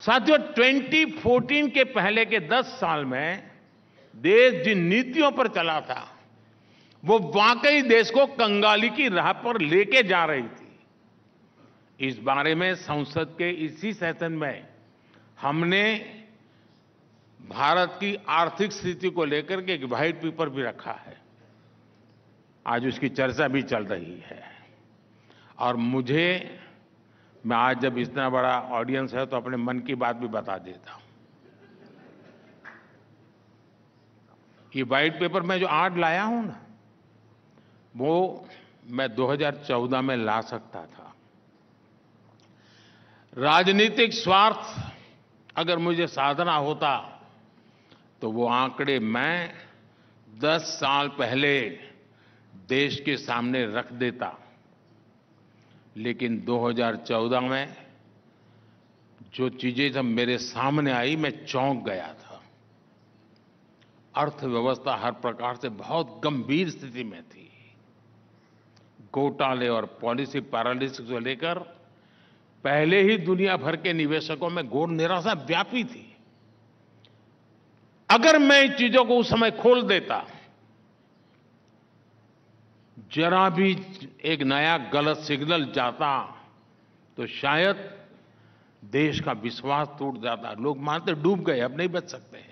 साथियों 2014 के पहले के 10 साल में देश जिन नीतियों पर चला था वो वाकई देश को कंगाली की राह पर लेके जा रही थी इस बारे में संसद के इसी सेशन में हमने भारत की आर्थिक स्थिति को लेकर के एक व्हाइट पेपर भी रखा है आज उसकी चर्चा भी चल रही है और मुझे मैं आज जब इतना बड़ा ऑडियंस है तो अपने मन की बात भी बता देता हूं ये वाइट पेपर में जो आर्ट लाया हूं ना वो मैं 2014 में ला सकता था राजनीतिक स्वार्थ अगर मुझे साधना होता तो वो आंकड़े मैं 10 साल पहले देश के सामने रख देता लेकिन 2014 में जो चीज़ें जब मेरे सामने आई मैं चौंक गया था अर्थव्यवस्था हर प्रकार से बहुत गंभीर स्थिति में थी घोटाले और पॉलिसी पैरालिसिस को लेकर पहले ही दुनिया भर के निवेशकों में घोर निराशा व्यापी थी अगर मैं इन चीज़ों को उस समय खोल देता जरा भी एक नया गलत सिग्नल जाता तो शायद देश का विश्वास टूट जाता लोग मानते डूब गए अब नहीं बच सकते हैं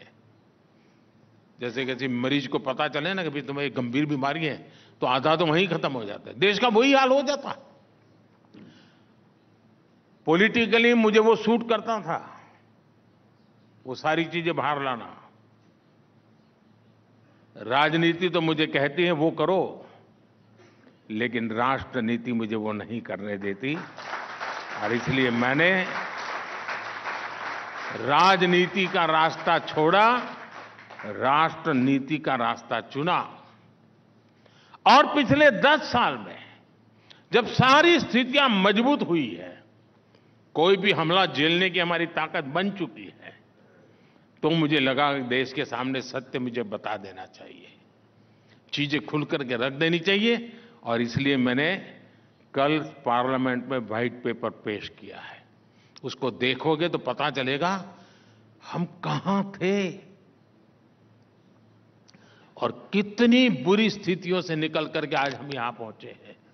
जैसे किसी मरीज को पता चले ना कि भाई तुम्हें एक गंभीर बीमारी है तो आधा तो वहीं खत्म हो जाता है देश का वही हाल हो जाता पॉलिटिकली मुझे वो सूट करता था वो सारी चीजें बाहर लाना राजनीति तो मुझे कहती है वो करो लेकिन राष्ट्र नीति मुझे वो नहीं करने देती और इसलिए मैंने राजनीति का रास्ता छोड़ा राष्ट्र नीति का रास्ता चुना और पिछले दस साल में जब सारी स्थितियां मजबूत हुई है कोई भी हमला झेलने की हमारी ताकत बन चुकी है तो मुझे लगा कि देश के सामने सत्य मुझे बता देना चाहिए चीजें खुल करके रख देनी चाहिए और इसलिए मैंने कल पार्लियामेंट में व्हाइट पेपर पेश किया है उसको देखोगे तो पता चलेगा हम कहां थे और कितनी बुरी स्थितियों से निकल करके आज हम यहां पहुंचे हैं